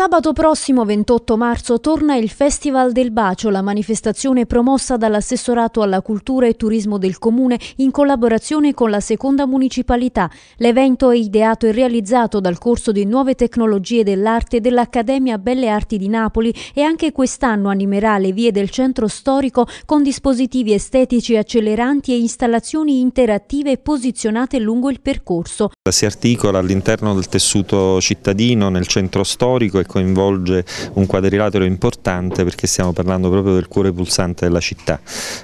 Sabato prossimo 28 marzo torna il Festival del Bacio, la manifestazione promossa dall'assessorato alla cultura e turismo del comune in collaborazione con la seconda municipalità. L'evento è ideato e realizzato dal corso di nuove tecnologie dell'arte dell'Accademia Belle Arti di Napoli e anche quest'anno animerà le vie del centro storico con dispositivi estetici acceleranti e installazioni interattive posizionate lungo il percorso. Si articola all'interno del tessuto cittadino nel centro storico e coinvolge un quadrilatero importante perché stiamo parlando proprio del cuore pulsante della città.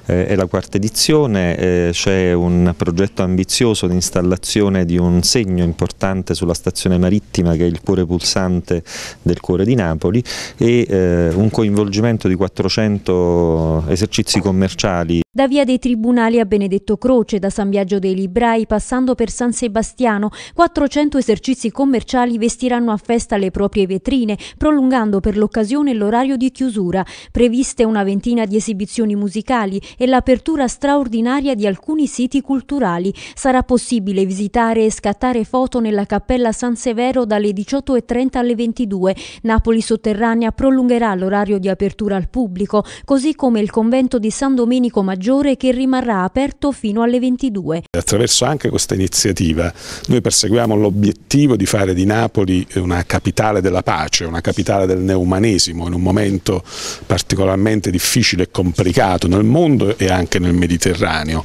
Eh, è la quarta edizione, eh, c'è un progetto ambizioso di installazione di un segno importante sulla stazione marittima che è il cuore pulsante del cuore di Napoli e eh, un coinvolgimento di 400 esercizi commerciali da via dei Tribunali a Benedetto Croce, da San Biagio dei Librai, passando per San Sebastiano, 400 esercizi commerciali vestiranno a festa le proprie vetrine, prolungando per l'occasione l'orario di chiusura, previste una ventina di esibizioni musicali e l'apertura straordinaria di alcuni siti culturali. Sarà possibile visitare e scattare foto nella Cappella San Severo dalle 18.30 alle 22. Napoli Sotterranea prolungherà l'orario di apertura al pubblico, così come il convento di San Domenico Maggiore maggiore che rimarrà aperto fino alle 22. Attraverso anche questa iniziativa noi perseguiamo l'obiettivo di fare di Napoli una capitale della pace, una capitale del neumanesimo in un momento particolarmente difficile e complicato nel mondo e anche nel Mediterraneo.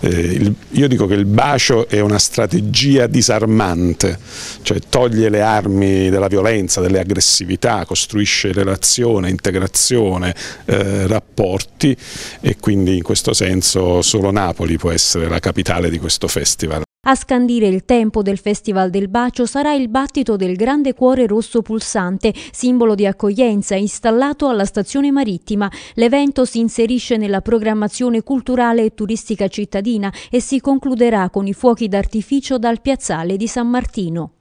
Eh, io dico che il bacio è una strategia disarmante, cioè toglie le armi della violenza, delle aggressività, costruisce relazione, integrazione, eh, rapporti e quindi in questo questo senso solo Napoli può essere la capitale di questo festival. A scandire il tempo del Festival del Bacio sarà il battito del grande cuore rosso pulsante, simbolo di accoglienza installato alla stazione marittima. L'evento si inserisce nella programmazione culturale e turistica cittadina e si concluderà con i fuochi d'artificio dal piazzale di San Martino.